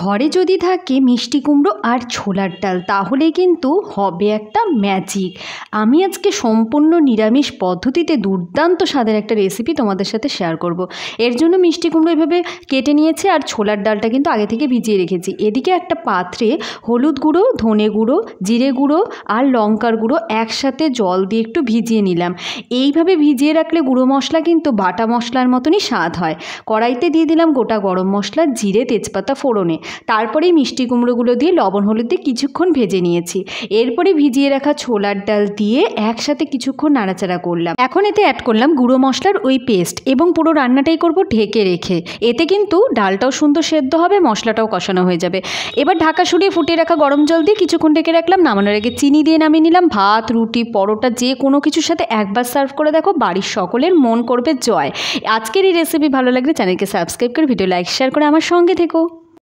ঘরে যদি থাকে মিষ্টি কুমড়ো আর ছোলার ডাল তাহলে কিন্তু হবে একটা ম্যাজিক আমি আজকে সম্পূর্ণ নিরামিষ পদ্ধতিতে দুর্দান্ত স্বাদের একটা রেসিপি তোমাদের সাথে শেয়ার করব। এর জন্য মিষ্টি কুমড়ো এভাবে কেটে নিয়েছে আর ছোলার ডালটা কিন্তু আগে থেকে ভিজিয়ে রেখেছি এদিকে একটা পাত্রে হলুদ গুঁড়ো ধনে গুঁড়ো জিরে গুঁড়ো আর লঙ্কার গুঁড়ো একসাথে জল দিয়ে একটু ভিজিয়ে নিলাম এইভাবে ভিজিয়ে রাখলে গুঁড়ো মশলা কিন্তু বাটা মশলার মতনই স্বাদ হয় কড়াইতে দিয়ে দিলাম গোটা গরম মশলা জিরে তেজপাতা ফোড়নে প্রথমে তারপরেই মিষ্টি কুমড়োগুলো দিয়ে লবণ হলুদ দিয়ে কিছুক্ষণ ভেজে নিয়েছি এরপরে ভিজিয়ে রাখা ছোলার ডাল দিয়ে একসাথে কিছুক্ষণ নাড়াচাড়া করলাম এখন এতে অ্যাড করলাম গুঁড়ো মশলার ওই পেস্ট এবং পুরো রান্নাটাই করব ঢেকে রেখে এতে কিন্তু ডালটাও সুন্দর সেদ্ধ হবে মশলাটাও কষানো হয়ে যাবে এবার ঢাকা সরিয়ে ফুটিয়ে রাখা গরম জল দিয়ে কিছুক্ষণ ঢেকে রাখলাম নামানোর আগে চিনি দিয়ে নামিয়ে নিলাম ভাত রুটি পরোটা যে কোনো কিছুর সাথে একবার সার্ভ করে দেখো বাড়ির সকলের মন করবে জয় আজকের এই রেসিপি ভালো লাগলে চ্যানেলকে সাবস্ক্রাইব করে ভিডিও লাইক শেয়ার করে আমার সঙ্গে থেকো